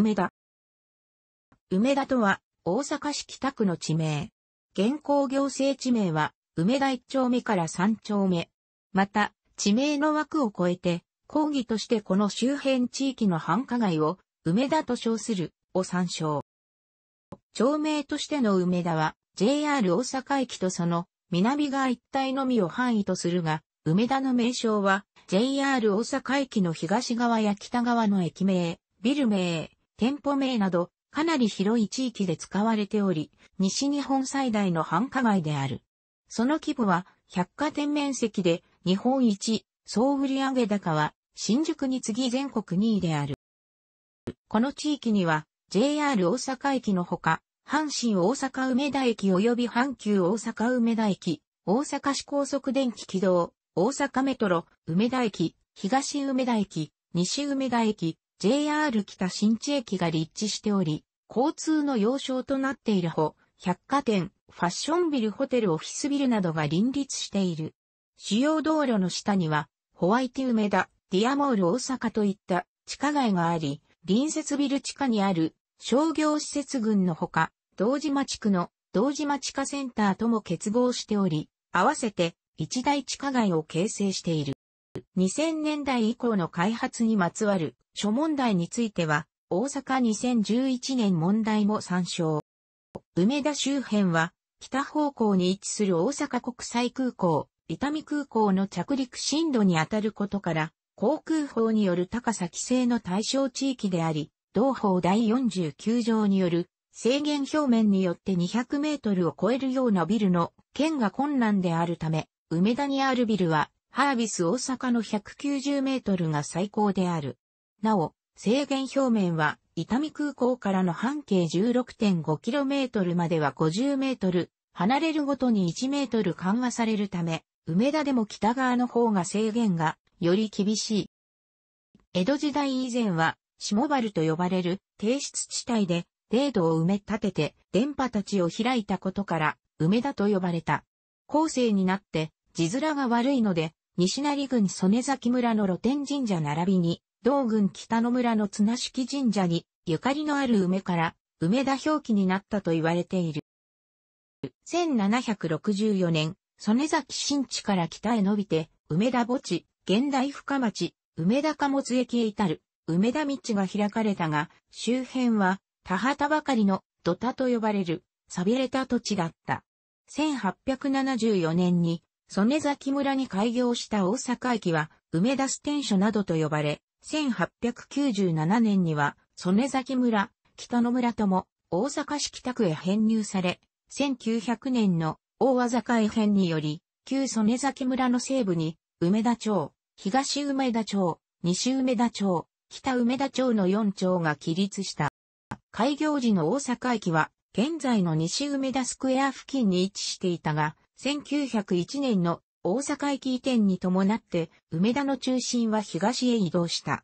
梅田。梅田とは、大阪市北区の地名。現行行政地名は、梅田一丁目から三丁目。また、地名の枠を超えて、講義としてこの周辺地域の繁華街を、梅田と称する、を参照。町名としての梅田は、JR 大阪駅とその、南側一帯のみを範囲とするが、梅田の名称は、JR 大阪駅の東側や北側の駅名、ビル名、店舗名など、かなり広い地域で使われており、西日本最大の繁華街である。その規模は、百貨店面積で日本一、総売上高は、新宿に次全国2位である。この地域には、JR 大阪駅のほか、阪神大阪梅田駅及び阪急大阪梅田駅、大阪市高速電気軌道、大阪メトロ、梅田駅、東梅田駅、西梅田駅、JR 北新地駅が立地しており、交通の要衝となっているほ、百貨店、ファッションビルホテルオフィスビルなどが林立している。主要道路の下には、ホワイティ梅田、ディアモール大阪といった地下街があり、隣接ビル地下にある商業施設群のほか、道島地区の道島地下センターとも結合しており、合わせて一大地下街を形成している。2000年代以降の開発にまつわる諸問題については、大阪2011年問題も参照。梅田周辺は、北方向に位置する大阪国際空港、伊丹空港の着陸深度に当たることから、航空法による高さ規制の対象地域であり、同法第49条による制限表面によって200メートルを超えるようなビルの剣が困難であるため、梅田にあるビルはハービス大阪の190メートルが最高である。なお、制限表面は、伊丹空港からの半径 16.5km までは5 0ル、離れるごとに1ル緩和されるため、梅田でも北側の方が制限がより厳しい。江戸時代以前は、下原と呼ばれる低湿地帯で、デードを埋め立てて、電波たちを開いたことから、梅田と呼ばれた。後世になって、地面が悪いので、西成郡曽根崎村の露天神社並びに、道郡北野村の綱敷神社に、ゆかりのある梅から、梅田表記になったと言われている。1764年、曽根崎新地から北へ伸びて、梅田墓地、現代深町、梅田貨物駅へ至る、梅田道が開かれたが、周辺は、田畑ばかりの土田と呼ばれる、錆びれた土地だった。1874年に曽根崎村に開業した大阪駅は、梅田ステンショなどと呼ばれ、1897年には、曽根崎村、北野村とも、大阪市北区へ編入され、1900年の大和坂へ編により、旧曽根崎村の西部に、梅田町、東梅田町、西梅田町、北梅田町の4町が起立した。開業時の大阪駅は、現在の西梅田スクエア付近に位置していたが、1901年の大阪駅移転に伴って梅田の中心は東へ移動した。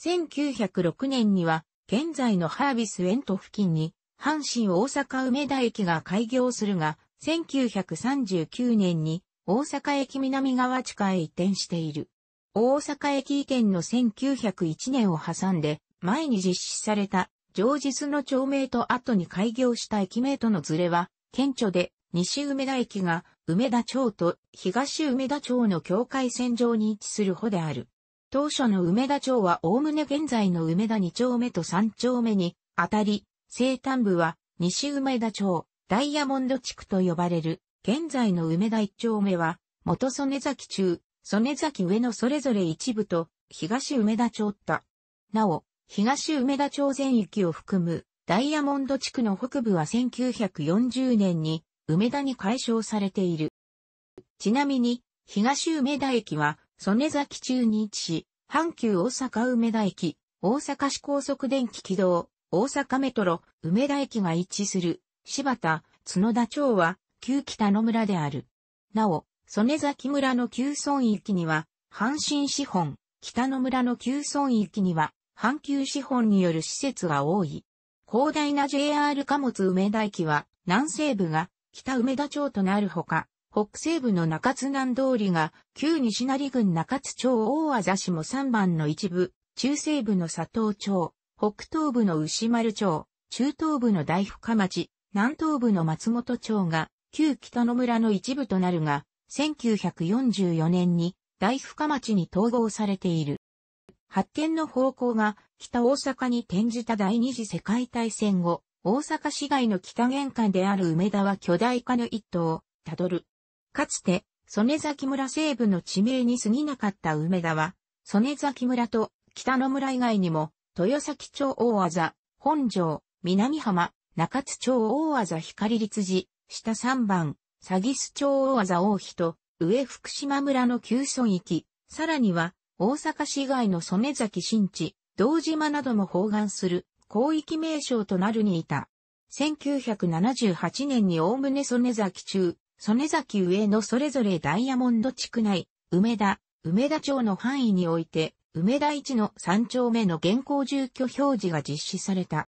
1906年には現在のハービスエント付近に阪神大阪梅田駅が開業するが、1939年に大阪駅南側地下へ移転している。大阪駅移転の1901年を挟んで、前に実施された、上日の町名と後に開業した駅名とのズレは、顕著で、西梅田駅が梅田町と東梅田町の境界線上に位置する穂である。当初の梅田町はおおむね現在の梅田2丁目と3丁目にあたり、西端部は西梅田町、ダイヤモンド地区と呼ばれる、現在の梅田1丁目は、元曽根崎中、曽根崎上のそれぞれ一部と、東梅田町た。なお、東梅田町全域を含む、ダイヤモンド地区の北部は1940年に、梅田に解消されている。ちなみに、東梅田駅は、曽根崎中に位置し、阪急大阪梅田駅、大阪市高速電気軌道、大阪メトロ、梅田駅が一致する、柴田、角田町は、旧北野村である。なお、曽根崎村の旧村域には、阪神資本、北野村の旧村域には、阪急資本による施設が多い。広大な JR 貨物梅田駅は、南西部が北梅田町となるほか、北西部の中津南通りが、旧西成郡中津町大和ざ市も3番の一部、中西部の佐藤町、北東部の牛丸町、中東部の大深町、南東部の松本町が、旧北野村の一部となるが、1944年に大深町に統合されている。発展の方向が北大阪に転じた第二次世界大戦後、大阪市街の北玄関である梅田は巨大化の一途をたどる。かつて、曽根崎村西部の地名に過ぎなかった梅田は、曽根崎村と北野村以外にも、豊崎町大技、本城、南浜、中津町大技光立寺、下3番、詐欺巣町大技大妃と、上福島村の旧村域、さらには、大阪市街の曽根崎新地、道島なども包含する広域名称となるにいた。1978年におおむね曽根崎中、曽根崎上のそれぞれダイヤモンド地区内、梅田、梅田町の範囲において、梅田市の3丁目の現行住居表示が実施された。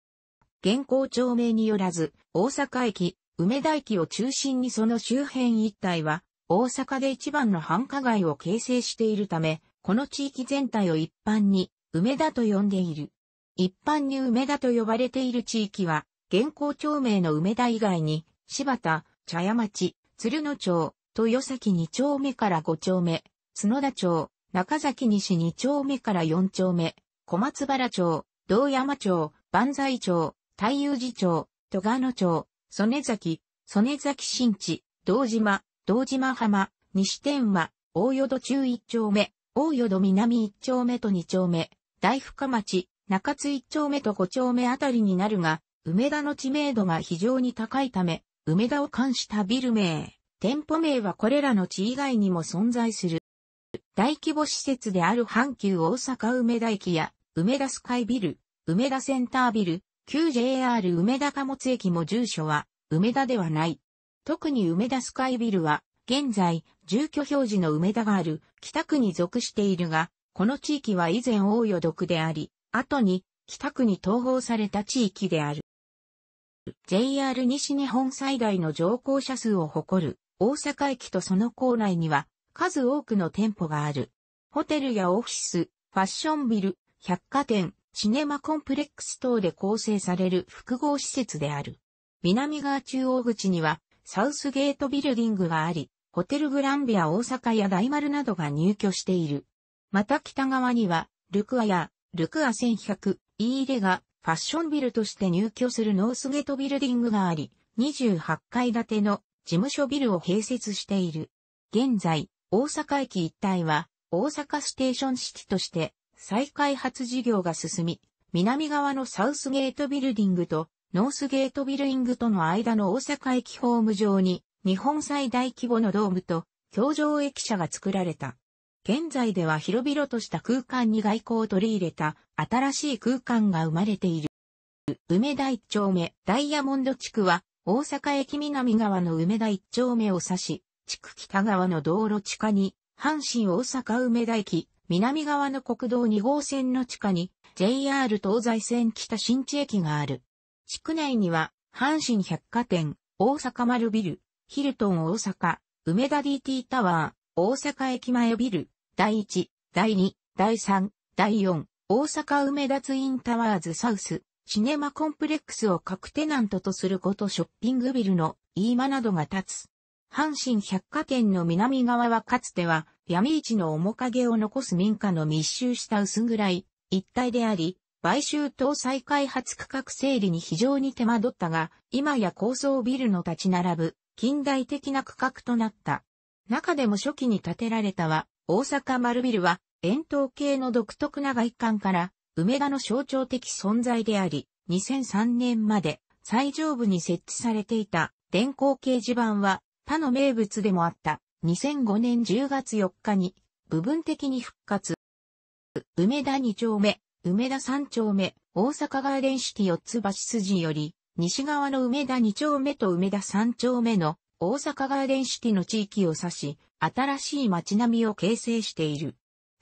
現行町名によらず、大阪駅、梅田駅を中心にその周辺一帯は、大阪で一番の繁華街を形成しているため、この地域全体を一般に、梅田と呼んでいる。一般に梅田と呼ばれている地域は、現行町名の梅田以外に、柴田、茶屋町、鶴野町、豊崎2丁目から5丁目、角田町、中崎西2丁目から4丁目、小松原町、道山町、万歳町、太友寺町、戸賀野町、曽根崎、曽根崎新地、道島、道島浜、西天は、大淀中1丁目、大淀南1丁目と2丁目、大深町、中津一丁目と五丁目あたりになるが、梅田の知名度が非常に高いため、梅田を冠したビル名、店舗名はこれらの地以外にも存在する。大規模施設である阪急大阪梅田駅や、梅田スカイビル、梅田センタービル、旧 JR 梅田貨物駅も住所は、梅田ではない。特に梅田スカイビルは、現在、住居表示の梅田がある北区に属しているが、この地域は以前大淀区であり、後に北区に統合された地域である。JR 西日本最大の乗降者数を誇る大阪駅とその構内には数多くの店舗がある。ホテルやオフィス、ファッションビル、百貨店、シネマコンプレックス等で構成される複合施設である。南側中央口にはサウスゲートビルディングがあり、ホテルグランビア大阪や大丸などが入居している。また北側には、ルクアやルクア1100、イーレがファッションビルとして入居するノースゲートビルディングがあり、28階建ての事務所ビルを併設している。現在、大阪駅一帯は大阪ステーションシティとして再開発事業が進み、南側のサウスゲートビルディングとノースゲートビルディングとの間の大阪駅ホーム上に日本最大規模のドームと共上駅舎が作られた。現在では広々とした空間に外交を取り入れた新しい空間が生まれている。梅田一丁目ダイヤモンド地区は大阪駅南側の梅田一丁目を指し、地区北側の道路地下に阪神大阪梅田駅南側の国道2号線の地下に JR 東西線北新地駅がある。地区内には阪神百貨店、大阪丸ビル、ヒルトン大阪、梅田 DT タワー、大阪駅前ビル、第1、第2、第3、第4、大阪梅田ツインタワーズサウス、シネマコンプレックスを各テナントとすることショッピングビルの飯間などが立つ。阪神百貨店の南側はかつては闇市の面影を残す民家の密集した薄暗い一帯であり、買収等再開発区画整理に非常に手間取ったが、今や高層ビルの立ち並ぶ近代的な区画となった。中でも初期に建てられたは、大阪丸ビルは、円筒形の独特な外観から、梅田の象徴的存在であり、2003年まで最上部に設置されていた電光掲示板は他の名物でもあった2005年10月4日に部分的に復活。梅田2丁目、梅田3丁目、大阪ガーデンシティ四つ橋筋より、西側の梅田2丁目と梅田3丁目の大阪ガーデンシティの地域を指し、新しい街並みを形成している。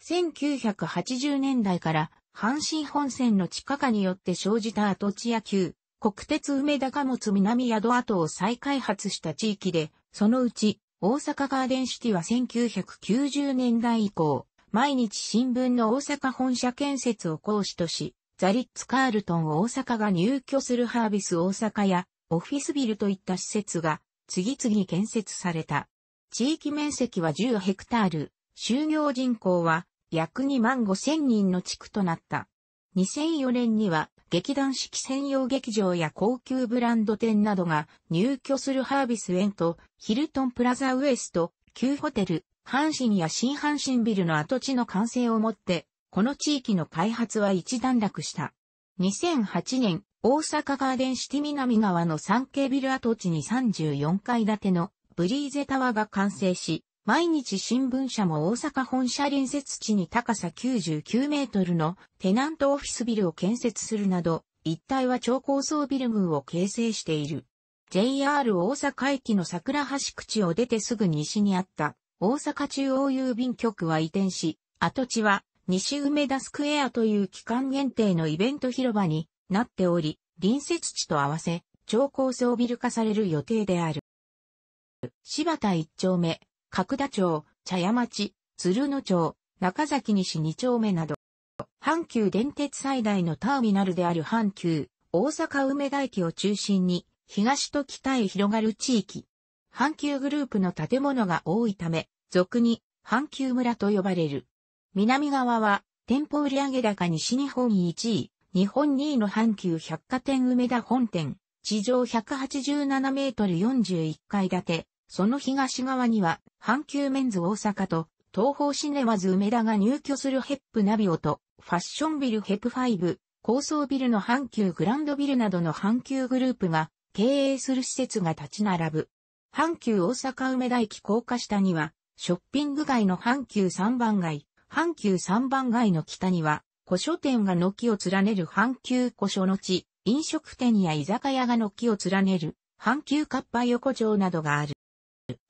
1980年代から阪神本線の地下化によって生じた跡地や旧、国鉄梅田貨物南宿跡を再開発した地域で、そのうち大阪ガーデンシティは1990年代以降、毎日新聞の大阪本社建設を講師とし、ザリッツ・カールトン大阪が入居するハービス大阪やオフィスビルといった施設が次々建設された。地域面積は10ヘクタール、就業人口は約2万5千人の地区となった。2004年には劇団式専用劇場や高級ブランド店などが入居するハービス園とヒルトンプラザウエスト、旧ホテル、阪神や新阪神ビルの跡地の完成をもって、この地域の開発は一段落した。2008年、大阪ガーデンシティ南側の産経ビル跡地に34階建てのブリーゼタワーが完成し、毎日新聞社も大阪本社隣接地に高さ99メートルのテナントオフィスビルを建設するなど、一帯は超高層ビル群を形成している。JR 大阪駅の桜橋口を出てすぐ西にあった大阪中央郵便局は移転し、跡地は西梅田スクエアという期間限定のイベント広場になっており、隣接地と合わせ、超高層ビル化される予定である。柴田一丁目、角田町、茶屋町、鶴野町、中崎西二丁目など、阪急電鉄最大のターミナルである阪急、大阪梅田駅を中心に、東と北へ広がる地域。阪急グループの建物が多いため、俗に阪急村と呼ばれる。南側は、店舗売上高西日本1位、日本2位の阪急百貨店梅田本店、地上187メートル41階建て、その東側には、阪急メンズ大阪と、東方シネマズ梅田が入居するヘップナビオと、ファッションビルヘップ5、高層ビルの阪急グランドビルなどの阪急グループが、経営する施設が立ち並ぶ。阪急大阪梅田駅高架下には、ショッピング街の阪急3番街、阪急3番街の北には、古書店が軒を連ねる阪急古書の地、飲食店や居酒屋が軒を連ねる、阪急カッパ横丁などがある。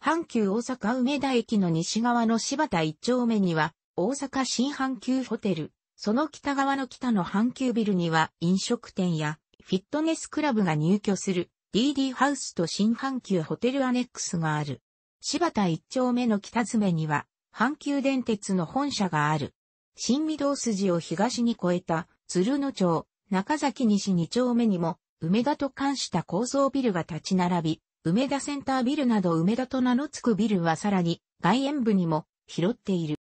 阪急大阪梅田駅の西側の柴田一丁目には、大阪新阪急ホテル、その北側の北の阪急ビルには飲食店やフィットネスクラブが入居する DD ハウスと新阪急ホテルアネックスがある。柴田一丁目の北詰には阪急電鉄の本社がある。新御堂筋を東に越えた、鶴野町、中崎西二丁目にも、梅田と関した高層ビルが立ち並び、梅田センタービルなど梅田と名の付くビルはさらに、外縁部にも、拾っている。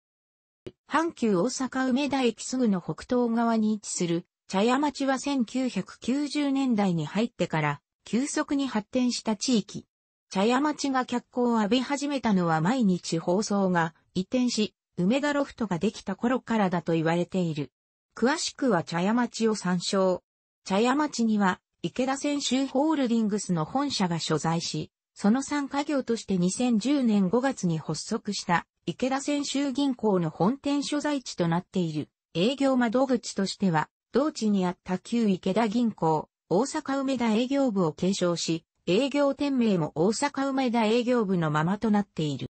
阪急大阪梅田駅すぐの北東側に位置する、茶屋町は1990年代に入ってから、急速に発展した地域。茶屋町が脚光を浴び始めたのは毎日放送が移転し、梅田ロフトができた頃からだと言われている。詳しくは茶屋町を参照。茶屋町には、池田泉州ホールディングスの本社が所在し、その参加業として2010年5月に発足した池田泉州銀行の本店所在地となっている営業窓口としては、同地にあった旧池田銀行、大阪梅田営業部を継承し、営業店名も大阪梅田営業部のままとなっている。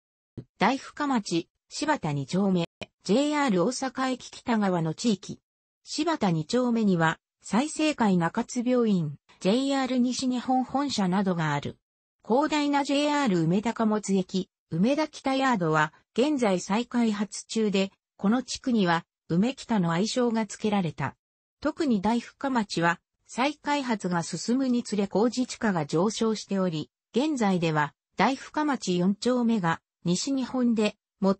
大深町、柴田二丁目、JR 大阪駅北側の地域。柴田二丁目には、再生会中津病院、JR 西日本本社などがある。広大な JR 梅田貨物駅、梅田北ヤードは、現在再開発中で、この地区には、梅北の愛称が付けられた。特に大深町は、再開発が進むにつれ工事地価が上昇しており、現在では、大深町4丁目が、西日本で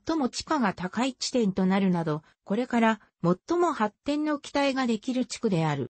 最も地価が高い地点となるなど、これから最も発展の期待ができる地区である。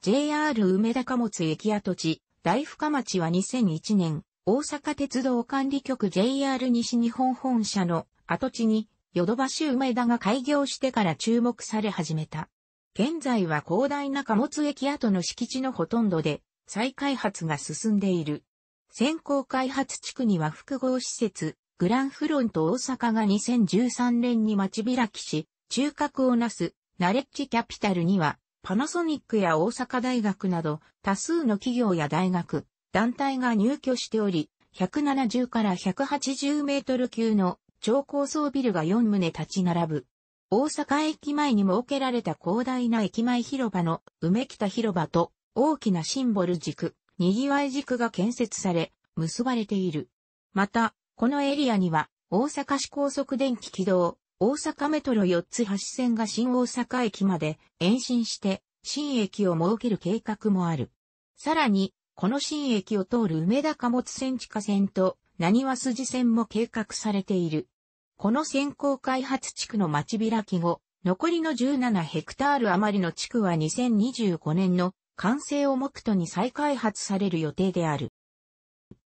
JR 梅田貨物駅跡地、大深町は2001年、大阪鉄道管理局 JR 西日本本社の跡地に、ヨドバシ梅田が開業してから注目され始めた。現在は広大な貨物駅跡の敷地のほとんどで、再開発が進んでいる。先行開発地区には複合施設、グランフロント大阪が2013年に町開きし、中核をなす、ナレッジキャピタルには、パナソニックや大阪大学など、多数の企業や大学、団体が入居しており、170から180メートル級の超高層ビルが4棟立ち並ぶ。大阪駅前に設けられた広大な駅前広場の梅北広場と大きなシンボル軸、賑わい軸が建設され、結ばれている。また、このエリアには、大阪市高速電気軌道、大阪メトロ4つ橋線が新大阪駅まで延伸して、新駅を設ける計画もある。さらに、この新駅を通る梅田貨物線地下線と、何は筋線も計画されている。この先行開発地区の町開き後、残りの17ヘクタール余りの地区は2025年の完成を目途に再開発される予定である。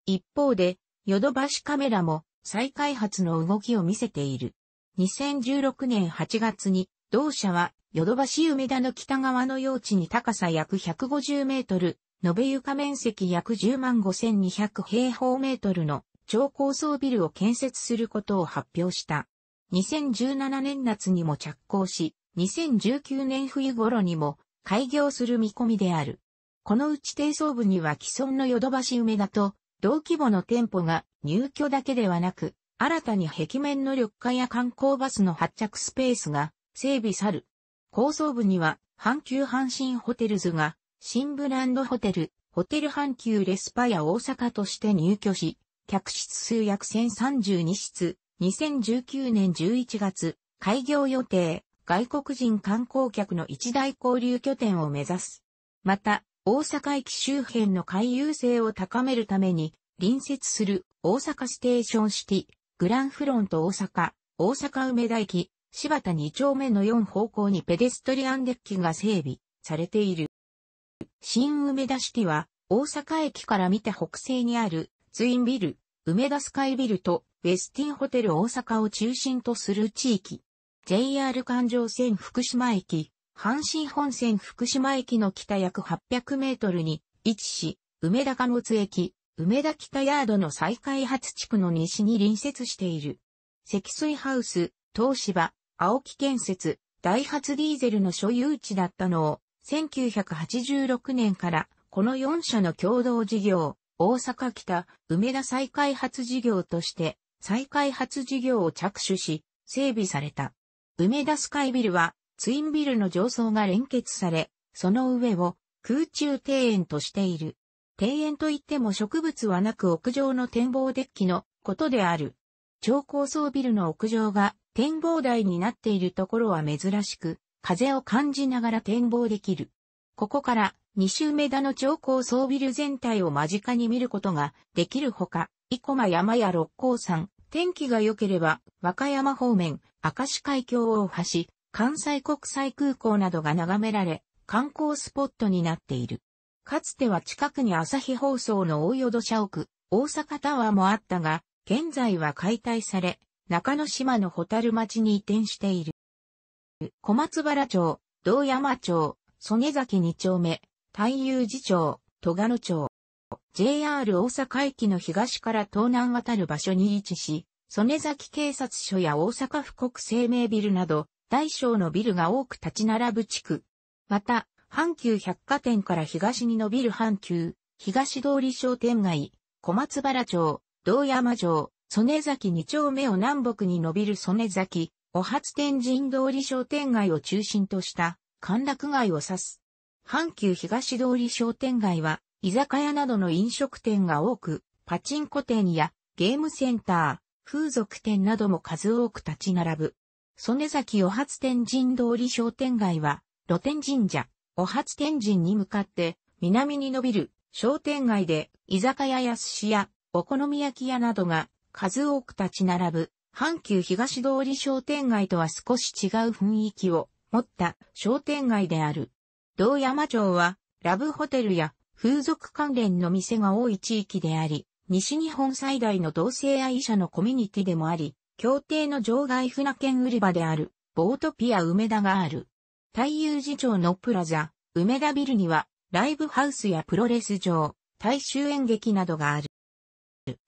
一方で、ヨドバシカメラも再開発の動きを見せている。2016年8月に同社はヨドバシ梅田の北側の用地に高さ約150メートル、延べ床面積約10万5200平方メートルの超高層ビルを建設することを発表した。2017年夏にも着工し、2019年冬頃にも開業する見込みである。このうち低層部には既存のヨドバシ梅田と同規模の店舗が入居だけではなく、新たに壁面の緑化や観光バスの発着スペースが整備さる。構想部には、阪急阪神ホテルズが、新ブランドホテル、ホテル阪急レスパや大阪として入居し、客室数約1032室、2019年11月、開業予定、外国人観光客の一大交流拠点を目指す。また、大阪駅周辺の回遊性を高めるために、隣接する大阪ステーションシティ、グランフロント大阪、大阪梅田駅、柴田2丁目の4方向にペデストリアンデッキが整備されている。新梅田シティは、大阪駅から見て北西にあるツインビル、梅田スカイビルとウェスティンホテル大阪を中心とする地域。JR 環状線福島駅、阪神本線福島駅の北約800メートルに位置し、梅田貨物駅、梅田北ヤードの再開発地区の西に隣接している。積水ハウス、東芝、青木建設、ダイハツディーゼルの所有地だったのを、1986年からこの4社の共同事業、大阪北、梅田再開発事業として、再開発事業を着手し、整備された。梅田スカイビルは、ツインビルの上層が連結され、その上を空中庭園としている。庭園といっても植物はなく屋上の展望デッキのことである。超高層ビルの屋上が展望台になっているところは珍しく、風を感じながら展望できる。ここから2周目田の超高層ビル全体を間近に見ることができるほか、生駒山や六甲山、天気が良ければ和歌山方面、明石海峡大橋、関西国際空港などが眺められ、観光スポットになっている。かつては近くに朝日放送の大淀社屋、大阪タワーもあったが、現在は解体され、中之島のホタル町に移転している。小松原町、道山町、曽根崎二丁目、大遊寺町、戸賀野町。JR 大阪駅の東から東南渡る場所に位置し、曽根崎警察署や大阪府国生命ビルなど、大小のビルが多く立ち並ぶ地区。また、阪急百貨店から東に伸びる阪急、東通り商店街、小松原町、道山城、曽根崎2丁目を南北に伸びる曽根崎、お初天神通り商店街を中心とした歓楽街を指す。阪急東通り商店街は居酒屋などの飲食店が多く、パチンコ店やゲームセンター、風俗店なども数多く立ち並ぶ。曽根崎お初天神通り商店街は、露天神社、お初天神に向かって、南に伸びる商店街で、居酒屋や寿司屋、お好み焼き屋などが数多く立ち並ぶ、阪急東通り商店街とは少し違う雰囲気を持った商店街である。道山町は、ラブホテルや風俗関連の店が多い地域であり、西日本最大の同性愛者のコミュニティでもあり、協定の場外船券売り場である、ボートピア梅田がある。大遊寺町のプラザ、梅田ビルには、ライブハウスやプロレス場、大衆演劇などがある。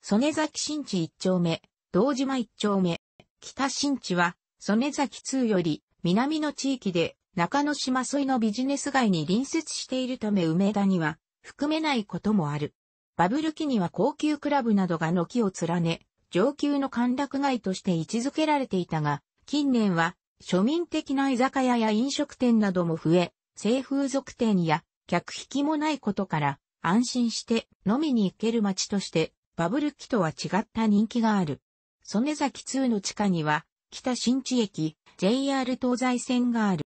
曽根崎新地一丁目、道島一丁目、北新地は、曽根崎2より、南の地域で、中野島沿いのビジネス街に隣接しているため梅田には、含めないこともある。バブル期には高級クラブなどが軒を連ね、上級の歓楽街として位置づけられていたが、近年は庶民的な居酒屋や飲食店なども増え、性風俗店や客引きもないことから安心して飲みに行ける街としてバブル期とは違った人気がある。曽根崎2の地下には北新地駅 JR 東西線がある。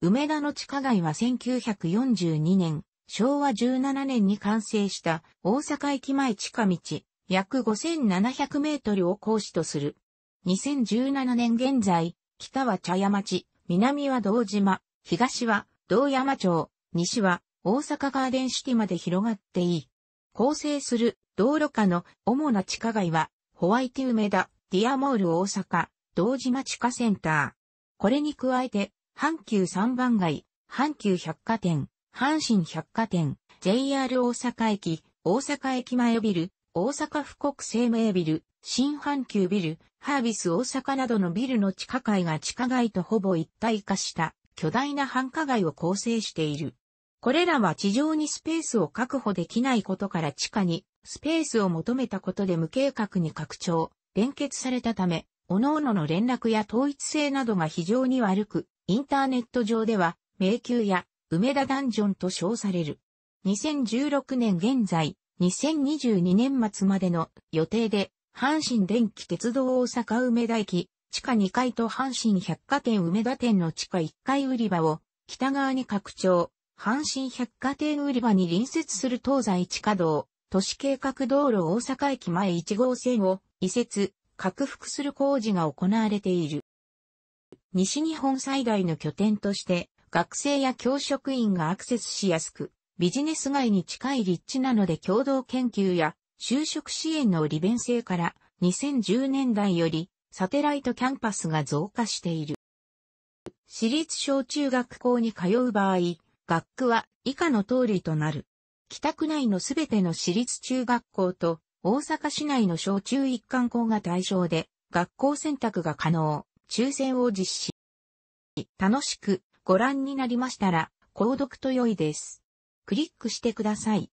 梅田の地下街は1942年、昭和17年に完成した大阪駅前地下道約5700メートルを講使とする。2017年現在、北は茶屋町、南は道島、東は道山町、西は大阪ガーデンシティまで広がっていい。構成する道路下の主な地下街は、ホワイト梅田、ディアモール大阪、道島地下センター。これに加えて、阪急三番街、阪急百貨店、阪神百貨店、JR 大阪駅、大阪駅前ビル、大阪府国生命ビル、新阪急ビル、ハービス大阪などのビルの地下街が地下街とほぼ一体化した巨大な繁華街を構成している。これらは地上にスペースを確保できないことから地下にスペースを求めたことで無計画に拡張、連結されたため、各々の連絡や統一性などが非常に悪く、インターネット上では迷宮や梅田ダンジョンと称される。2016年現在、2022年末までの予定で、阪神電気鉄道大阪梅田駅、地下2階と阪神百貨店梅田店の地下1階売り場を北側に拡張、阪神百貨店売り場に隣接する東西地下道、都市計画道路大阪駅前1号線を移設、拡幅する工事が行われている。西日本最大の拠点として、学生や教職員がアクセスしやすく、ビジネス街に近い立地なので共同研究や就職支援の利便性から2010年代よりサテライトキャンパスが増加している。私立小中学校に通う場合、学区は以下の通りとなる。北区内のすべての私立中学校と大阪市内の小中一貫校が対象で学校選択が可能、抽選を実施。楽しくご覧になりましたら、購読と良いです。クリックしてください。